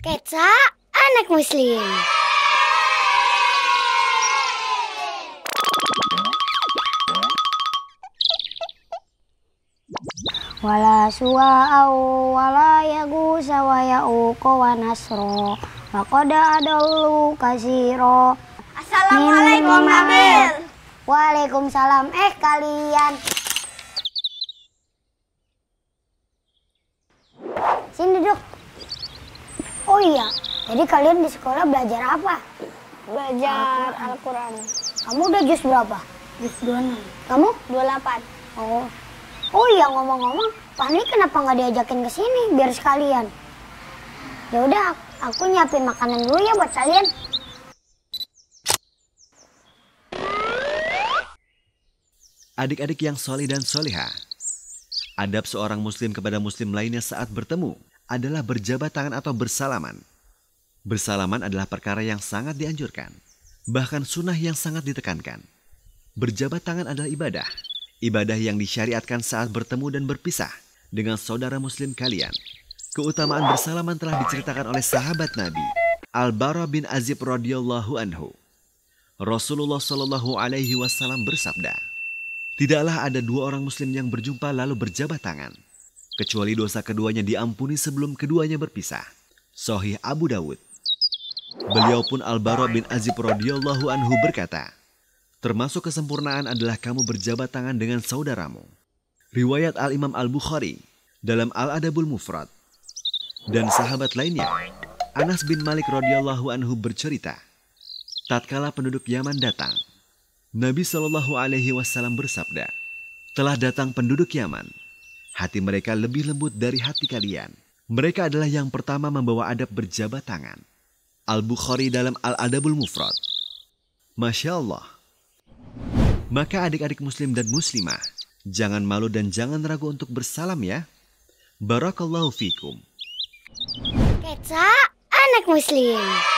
Sketsa Anak Muslim. Wala au wala sawa wa ya'uqa wa nasro wa qad kasiro Assalamualaikum Amir Waalaikumsalam eh kalian Oh iya, jadi kalian di sekolah belajar apa? Belajar Al-Quran. Al Kamu udah jus berapa? Jus 26. Kamu? 28. Oh. Oh iya, ngomong-ngomong, Pani kenapa nggak diajakin ke sini biar sekalian? Ya udah, aku nyiapin makanan dulu ya buat kalian. Adik-adik yang soli dan soliha, adab seorang muslim kepada muslim lainnya saat bertemu adalah berjabat tangan atau bersalaman. Bersalaman adalah perkara yang sangat dianjurkan, bahkan sunnah yang sangat ditekankan. Berjabat tangan adalah ibadah, ibadah yang disyariatkan saat bertemu dan berpisah dengan saudara muslim kalian. Keutamaan bersalaman telah diceritakan oleh sahabat Nabi, Al-Bara bin Azib radhiyallahu anhu. Rasulullah shallallahu alaihi wasallam bersabda, "Tidaklah ada dua orang muslim yang berjumpa lalu berjabat tangan." kecuali dosa keduanya diampuni sebelum keduanya berpisah. Sohih Abu Dawud. Beliau pun Al-Bara bin Azib radhiyallahu anhu berkata, Termasuk kesempurnaan adalah kamu berjabat tangan dengan saudaramu. Riwayat Al-Imam Al-Bukhari dalam Al-Adabul Mufrad. Dan sahabat lainnya, Anas bin Malik radhiyallahu anhu bercerita, tatkala penduduk Yaman datang, Nabi Shallallahu alaihi wasallam bersabda, "Telah datang penduduk Yaman Hati mereka lebih lembut dari hati kalian. Mereka adalah yang pertama membawa adab berjabat tangan. Al-Bukhari dalam Al-Adabul Mufrad. Masya Allah. Maka adik-adik muslim dan muslimah, jangan malu dan jangan ragu untuk bersalam ya. Barakallahu fikum. Kecak anak muslim.